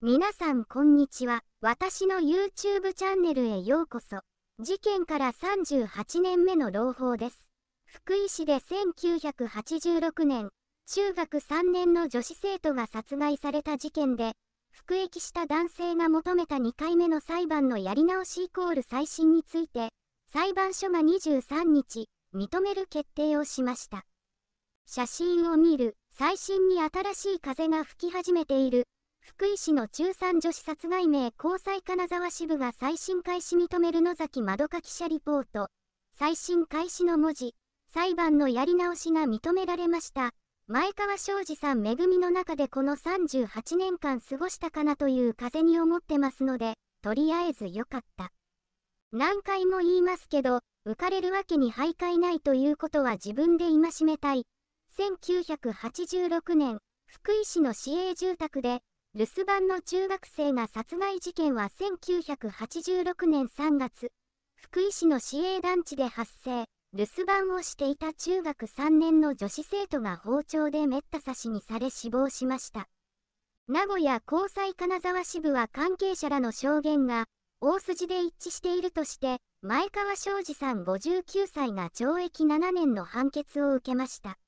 皆さんこんにちは。私の YouTube チャンネルへようこそ。事件から38年目の朗報です。福井市で1986年、中学3年の女子生徒が殺害された事件で、服役した男性が求めた2回目の裁判のやり直しイコール再審について、裁判所が23日、認める決定をしました。写真を見る、再審に新しい風が吹き始めている。福井市の中産女子殺害名交際金沢支部が再審開始認める野崎まどか記者リポート。再審開始の文字、裁判のやり直しが認められました。前川庄司さん恵みの中でこの38年間過ごしたかなという風に思ってますので、とりあえず良かった。何回も言いますけど、浮かれるわけに徘徊ないということは自分で戒めたい。1986年、福井市の市営住宅で、留守番の中学生が殺害事件は1986年3月、福井市の市営団地で発生。留守番をしていた中学3年の女子生徒が包丁でめった刺しにされ死亡しました。名古屋高裁金沢支部は関係者らの証言が大筋で一致しているとして前川昌司さん59歳が懲役7年の判決を受けました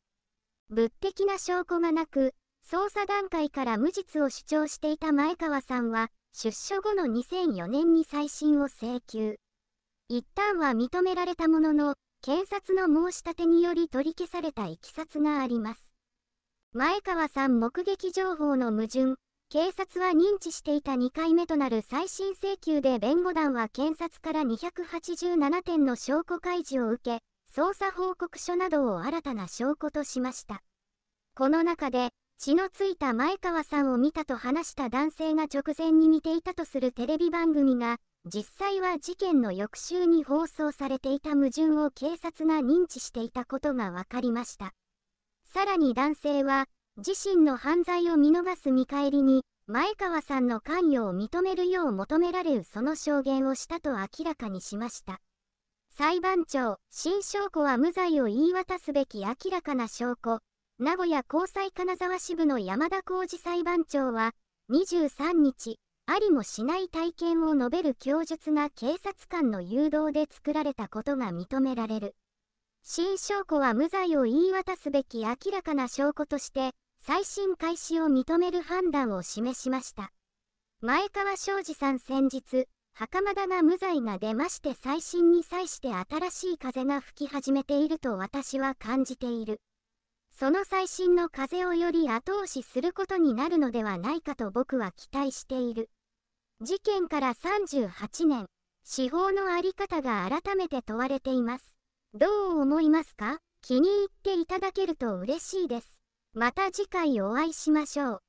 物的な証拠がなく捜査段階から無実を主張していた前川さんは、出所後の2004年に再審を請求。一旦は認められたものの、検察の申し立てにより取り消されたいきさつがあります。前川さん目撃情報の矛盾、警察は認知していた2回目となる再審請求で弁護団は検察から287点の証拠開示を受け、捜査報告書などを新たな証拠としました。この中で、血のついた前川さんを見たと話した男性が直前に似ていたとするテレビ番組が実際は事件の翌週に放送されていた矛盾を警察が認知していたことが分かりましたさらに男性は自身の犯罪を見逃す見返りに前川さんの関与を認めるよう求められるその証言をしたと明らかにしました裁判長新証拠は無罪を言い渡すべき明らかな証拠名古屋高裁金沢支部の山田浩二裁判長は、23日、ありもしない体験を述べる供述が警察官の誘導で作られたことが認められる。新証拠は無罪を言い渡すべき明らかな証拠として、再審開始を認める判断を示しました。前川昌司さん先日、袴田が無罪が出まして再審に際して新しい風が吹き始めていると私は感じている。その最新の風をより後押しすることになるのではないかと僕は期待している。事件から38年、司法のあり方が改めて問われています。どう思いますか気に入っていただけると嬉しいです。また次回お会いしましょう。